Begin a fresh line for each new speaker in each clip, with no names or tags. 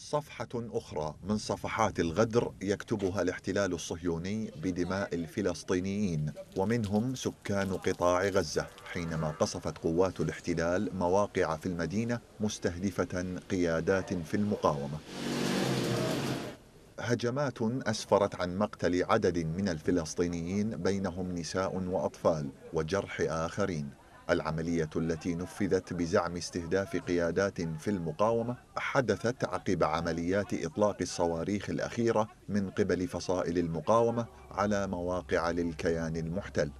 صفحة أخرى من صفحات الغدر يكتبها الاحتلال الصهيوني بدماء الفلسطينيين ومنهم سكان قطاع غزة حينما قصفت قوات الاحتلال مواقع في المدينة مستهدفة قيادات في المقاومة هجمات أسفرت عن مقتل عدد من الفلسطينيين بينهم نساء وأطفال وجرح آخرين العملية التي نفذت بزعم استهداف قيادات في المقاومة حدثت عقب عمليات إطلاق الصواريخ الأخيرة من قبل فصائل المقاومة على مواقع للكيان المحتل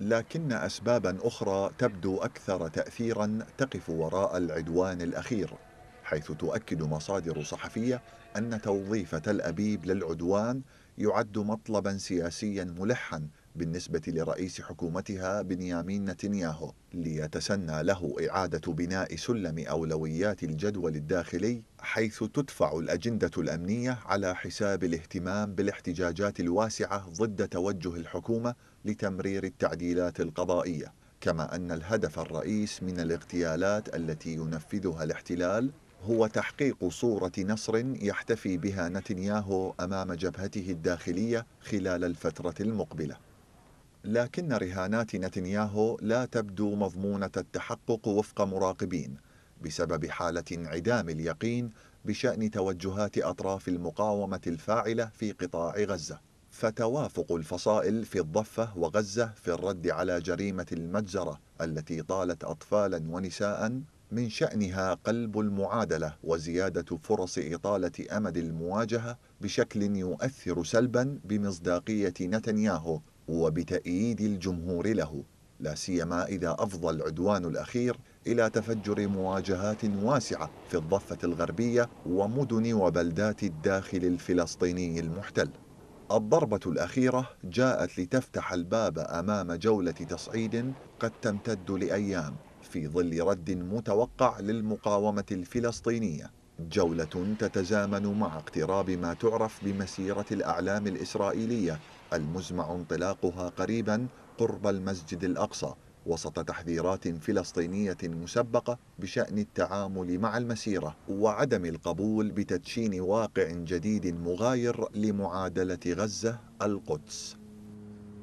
لكن أسبابا أخرى تبدو أكثر تأثيرا تقف وراء العدوان الأخير حيث تؤكد مصادر صحفية أن توظيف تل أبيب للعدوان يعد مطلبا سياسيا ملحا بالنسبة لرئيس حكومتها بنيامين نتنياهو ليتسنى له إعادة بناء سلم أولويات الجدول الداخلي حيث تدفع الأجندة الأمنية على حساب الاهتمام بالاحتجاجات الواسعة ضد توجه الحكومة لتمرير التعديلات القضائية كما أن الهدف الرئيس من الاغتيالات التي ينفذها الاحتلال هو تحقيق صورة نصر يحتفي بها نتنياهو أمام جبهته الداخلية خلال الفترة المقبلة لكن رهانات نتنياهو لا تبدو مضمونة التحقق وفق مراقبين بسبب حالة انعدام اليقين بشأن توجهات أطراف المقاومة الفاعلة في قطاع غزة فتوافق الفصائل في الضفة وغزة في الرد على جريمة المجزرة التي طالت أطفالا ونساء من شأنها قلب المعادلة وزيادة فرص إطالة أمد المواجهة بشكل يؤثر سلبا بمصداقية نتنياهو وبتأييد الجمهور له لا سيما إذا أفضى العدوان الأخير إلى تفجر مواجهات واسعة في الضفة الغربية ومدن وبلدات الداخل الفلسطيني المحتل الضربة الأخيرة جاءت لتفتح الباب أمام جولة تصعيد قد تمتد لأيام في ظل رد متوقع للمقاومة الفلسطينية جولة تتزامن مع اقتراب ما تعرف بمسيرة الأعلام الإسرائيلية المزمع انطلاقها قريبا قرب المسجد الأقصى وسط تحذيرات فلسطينية مسبقة بشأن التعامل مع المسيرة وعدم القبول بتدشين واقع جديد مغاير لمعادلة غزة القدس